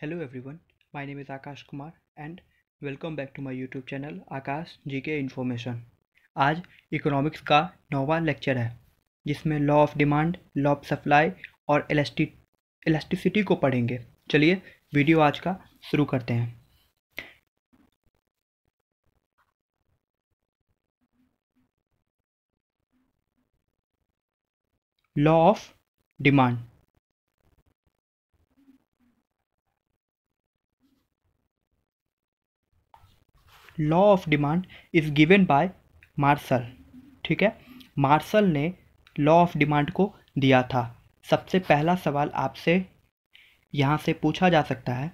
hello everyone my name is Akash Kumar and welcome back to my YouTube channel Akash ji के information आज economics का नौवा lecture है जिसमें law of demand law of supply और एलस्टी इलेक्ट्रिसिटी को पढ़ेंगे चलिए वीडियो आज का शुरू करते हैं law of demand law of demand is given by Marshall ठीक है मार्शल ने लॉ ऑफ डिमांड को दिया था सबसे पहला सवाल आपसे यहाँ से पूछा जा सकता है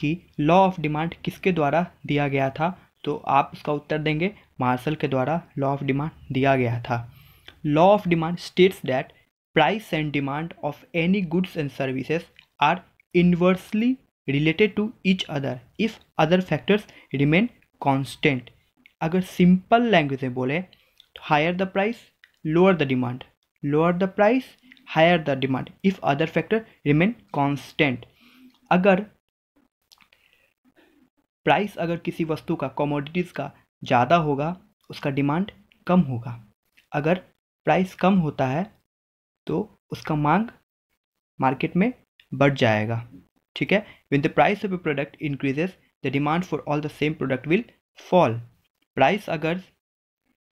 कि लॉ ऑफ डिमांड किसके द्वारा दिया गया था तो आप उसका उत्तर देंगे मार्शल के द्वारा लॉ ऑफ डिमांड दिया गया था law of demand states that price and demand of any goods and services are inversely related to each other if other factors remain constant अगर सिंपल लैंग्वेज में बोले तो higher the price lower the demand lower the price higher the demand if other factor remain constant अगर price अगर किसी वस्तु का commodities का ज़्यादा होगा उसका डिमांड कम होगा अगर प्राइस कम होता है तो उसका मांग मार्केट में बढ़ जाएगा ठीक है with the price of a product increases the demand for all the same product will fall price अगर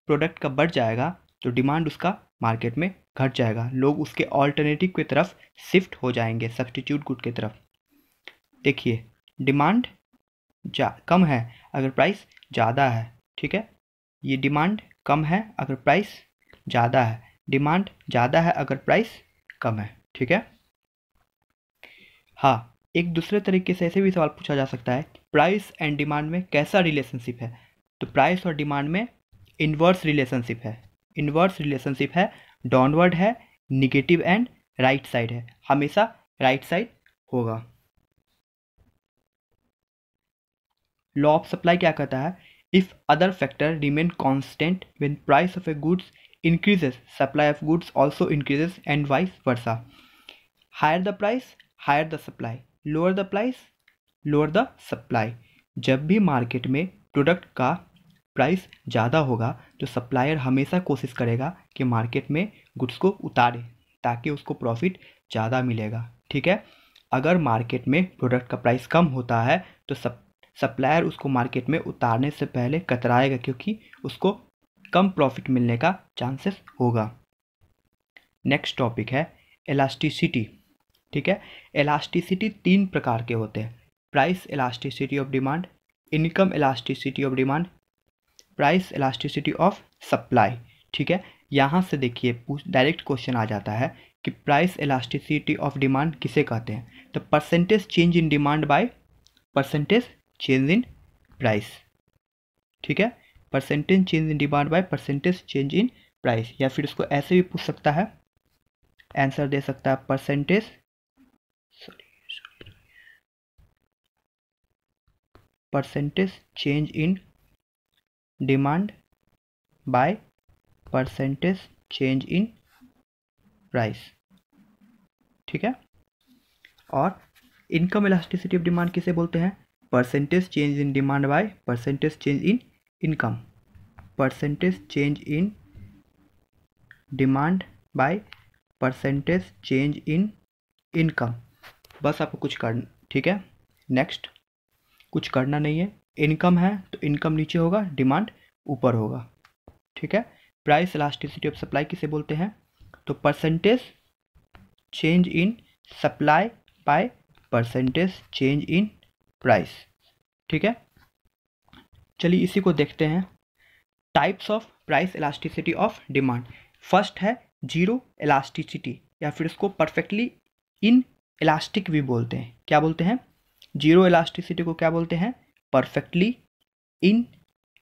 प्रोडक्ट का बढ़ जाएगा तो डिमांड उसका मार्केट में घट जाएगा लोग उसके ऑल्टरनेटिव की तरफ शिफ्ट हो जाएंगे सब्सटीट्यूट गुड की तरफ देखिए डिमांड जा कम है अगर प्राइस ज़्यादा है ठीक है ये डिमांड कम है अगर प्राइस ज़्यादा है डिमांड ज़्यादा है अगर प्राइस कम है ठीक है हाँ एक दूसरे तरीके से ऐसे भी सवाल पूछा जा सकता है प्राइस एंड डिमांड में कैसा रिलेशनशिप है तो प्राइस और डिमांड में इन्वर्स रिलेशनशिप है इन्वर्स रिलेशनशिप है डाउनवर्ड है निगेटिव एंड राइट साइड है हमेशा राइट साइड होगा लॉ ऑफ सप्लाई क्या कहता है if other factor remain constant when price of a goods increases supply of goods also increases and vice versa higher the price higher the supply lower the price lower the supply जब भी market में product का price ज़्यादा होगा तो supplier हमेशा कोशिश करेगा कि मार्केट में गुड्स को उतारे ताकि उसको प्रॉफिट ज़्यादा मिलेगा ठीक है अगर मार्केट में प्रोडक्ट का प्राइस कम होता है तो सप सप्लायर उसको मार्केट में उतारने से पहले कतराएगा क्योंकि उसको कम प्रॉफिट मिलने का चांसेस होगा नेक्स्ट टॉपिक है एलास्टिसिटी ठीक है एलास्टिसिटी तीन प्रकार के होते हैं price elasticity of demand income elasticity of demand price elasticity of supply ठीक है यहाँ से देखिए डायरेक्ट क्वेश्चन आ जाता है कि प्राइस इलास्टिसिटी ऑफ डिमांड किसे कहते हैं तो percentage change in demand by percentage change in price ठीक है percentage change in demand by percentage change in price या फिर इसको ऐसे भी पूछ सकता है आंसर दे सकता है percentage percentage change in demand by percentage change in price ठीक है और इनकम इलास्टिसिटी ऑफ डिमांड किसे बोलते हैं percentage change in demand by percentage change in income percentage change in demand by percentage change in income बस आपको कुछ करना ठीक है नेक्स्ट कुछ करना नहीं है इनकम है तो इनकम नीचे होगा डिमांड ऊपर होगा ठीक है प्राइस इलास्टिसिटी ऑफ सप्लाई किसे बोलते हैं तो percentage change in supply by percentage change in price ठीक है चलिए इसी को देखते हैं types of price elasticity of demand first है जीरो इलास्टिसिटी या फिर इसको परफेक्टली इन इलास्टिक भी बोलते हैं क्या बोलते हैं जीरो इलास्टिसिटी को क्या बोलते हैं परफेक्टली इन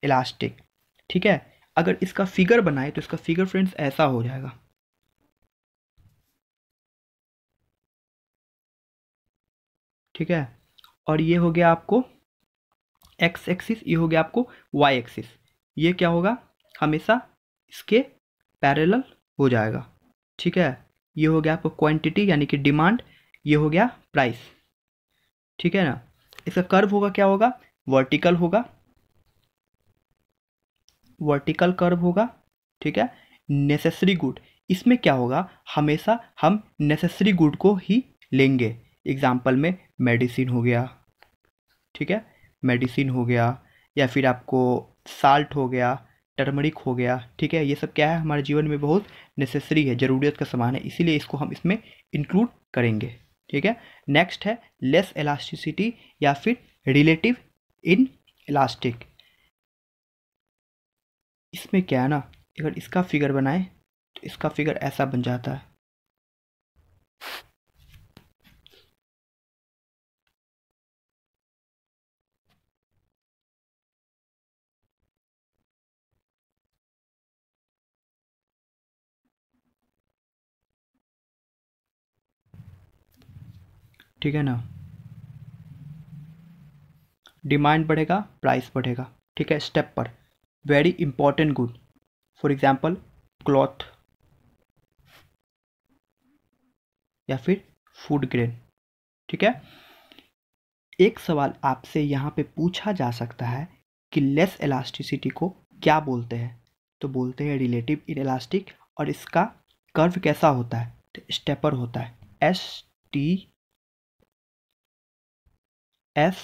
इलास्टिक ठीक है अगर इसका फिगर बनाए तो इसका फिगर फ्रेंड्स ऐसा हो जाएगा ठीक है और ये हो गया आपको एक्स एक्सिस ये हो गया आपको वाई एक्सिस ये क्या होगा हमेशा इसके पैरेलल हो जाएगा ठीक है ये हो गया आपको क्वांटिटी यानी कि डिमांड ये हो गया प्राइस ठीक है ना इसका कर्व होगा क्या होगा वर्टिकल होगा वर्टिकल कर्व होगा ठीक है नेसेसरी गुड इसमें क्या होगा हमेशा हम नेसेसरी गुड को ही लेंगे एग्जाम्पल में मेडिसिन हो गया ठीक है मेडिसिन हो गया या फिर आपको साल्ट हो गया टर्मरिक हो गया ठीक है ये सब क्या है हमारे जीवन में बहुत नेसेसरी है ज़रूरत का सामान है इसीलिए इसको हम इसमें इंक्लूड करेंगे ठीक है नेक्स्ट है लेस इलास्टिसिटी या फिर रिलेटिव इन इलास्टिक इसमें क्या है ना अगर इसका फिगर बनाएं तो इसका फिगर ऐसा बन जाता है ठीक है ना डिमांड बढ़ेगा प्राइस बढ़ेगा ठीक है steeper very important good for example cloth या फिर फूड ग्रेन ठीक है एक सवाल आपसे यहाँ पे पूछा जा सकता है कि लेस इलास्टिसिटी को क्या बोलते हैं तो बोलते हैं रिलेटिव इन इलास्टिक और इसका कर्व कैसा होता है तो स्टेपर होता है S T S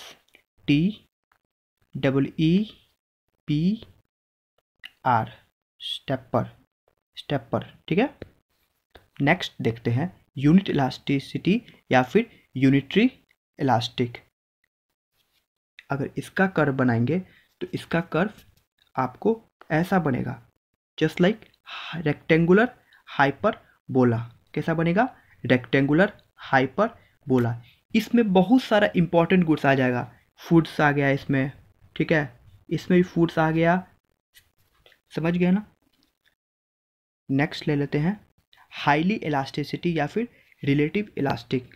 T double E P R steeper steeper ठीक है नेक्स्ट देखते हैं यूनिट इलास्टिसिटी या फिर यूनिट्री इलास्टिक अगर इसका कर्व बनाएंगे तो इसका कर्व आपको ऐसा बनेगा जस्ट लाइक रेक्टेंगुलर हाइपर बोला कैसा बनेगा रेक्टेंगुलर हाइपर बोला इसमें बहुत सारा इंपॉर्टेंट गुड्स आ जाएगा फूड्स आ गया इसमें ठीक है इसमें भी फूड्स आ गया समझ गया ना नेक्स्ट ले लेते हैं हाईली इलास्टिसिटी या फिर रिलेटिव इलास्टिक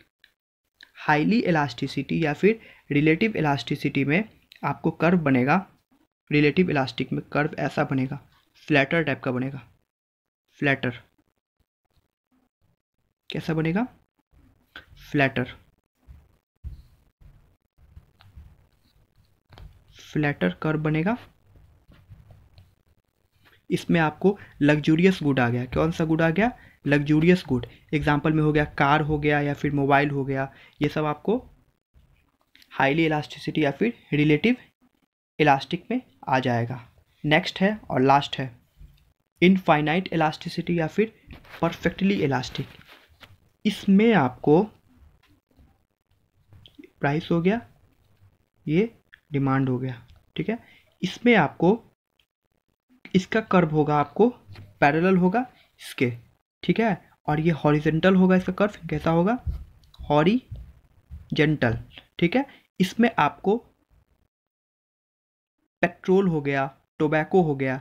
हाईली इलास्टिसिटी या फिर रिलेटिव इलास्टिसिटी में आपको कर्व बनेगा रिलेटिव इलास्टिक में कर्व ऐसा बनेगा फ्लैटर टाइप का बनेगा फ्लैटर कैसा बनेगा फ्लैटर फ्लैटर कर बनेगा इसमें आपको लग्जूरियस गुड आ गया कौन सा गुड आ गया लग्जूरियस गुड एग्जाम्पल में हो गया कार हो गया या फिर मोबाइल हो गया ये सब आपको हाईली इलास्टिसिटी या फिर रिलेटिव इलास्टिक में आ जाएगा नेक्स्ट है और लास्ट है इनफाइनाइट इलास्टिसिटी या फिर परफेक्टली इलास्टिक इसमें आपको प्राइस हो गया ये डिमांड हो गया ठीक है इसमें आपको इसका कर्व होगा आपको पैरेलल होगा इसके ठीक है और ये हॉरिजेंटल होगा इसका कर्व कैसा होगा जेंटल ठीक है इसमें आपको पेट्रोल हो गया टोबैको हो गया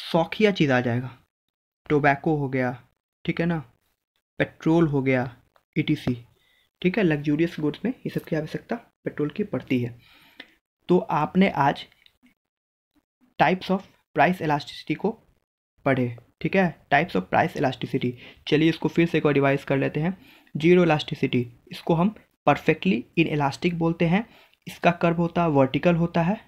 सौखिया चीज़ आ जाएगा टोबैको हो गया ठीक है ना पेट्रोल हो गया ई ठीक है लग्जूरियस गुड्स में ये सब की आवश्यकता पेट्रोल की पड़ती है तो आपने आज टाइप्स ऑफ प्राइस इलास्टिसिटी को पढ़े ठीक है टाइप्स ऑफ प्राइस इलास्टिसिटी चलिए इसको फिर से एक रिवाइज कर लेते हैं जीरो इलास्टिसिटी इसको हम परफेक्टली इन इलास्टिक बोलते हैं इसका कर्व होता है वर्टिकल होता है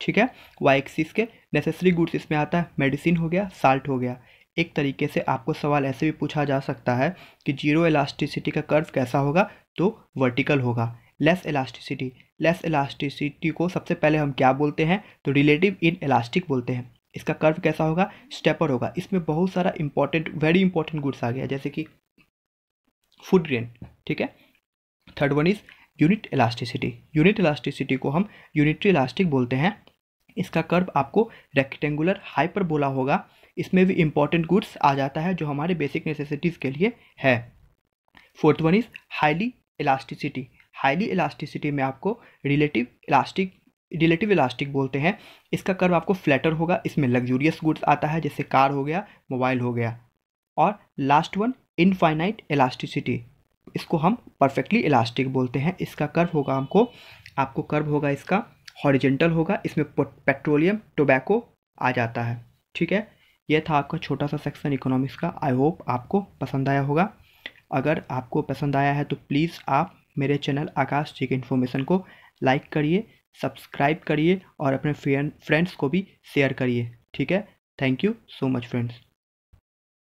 ठीक है वाई एक्सिस के नेसेसरी गुड्स इसमें आता है मेडिसिन हो गया साल्ट हो गया एक तरीके से आपको सवाल ऐसे भी पूछा जा सकता है कि जीरो इलास्टिसिटी का कर्व कैसा होगा तो वर्टिकल होगा लेस इलास्टिसिटी लेस इलास्टिसिटी को सबसे पहले हम क्या बोलते हैं तो रिलेटिव इन इलास्टिक बोलते हैं इसका कर्व कैसा होगा स्टेपर होगा इसमें बहुत सारा इंपॉर्टेंट वेरी इंपॉर्टेंट गुड्स आ गया जैसे कि फूड ग्रेन ठीक है third one is unit elasticity unit elasticity को हम यूनिटरी इलास्टिक बोलते हैं इसका कर्व आपको रेक्टेंगुलर बोला होगा इसमें भी इंपॉर्टेंट गुड्स आ जाता है जो हमारे बेसिक नेसेसिटीज़ के लिए है fourth one is highly elasticity highly elasticity में आपको रिलेटिव इलास्टिक रिलेटिव इलास्टिक बोलते हैं इसका कर्व आपको फ्लैटर होगा इसमें लग्जूरियस गुड्स आता है जैसे कार हो गया मोबाइल हो गया और लास्ट वन इनफाइनाइट इलास्टिसिटी इसको हम परफेक्टली इलास्टिक बोलते हैं इसका कर्व होगा हमको आपको कर्व होगा इसका हॉरिजेंटल होगा इसमें पेट्रोलियम टोबैको आ जाता है ठीक है यह था आपका छोटा सा सेक्शन इकोनॉमिक्स का आई होप आपको पसंद आया होगा अगर आपको पसंद आया है तो प्लीज़ आप मेरे चैनल आकाश जी के इन्फॉर्मेशन को लाइक करिए सब्सक्राइब करिए और अपने फ्रेंड्स को भी शेयर करिए ठीक है thank you so much friends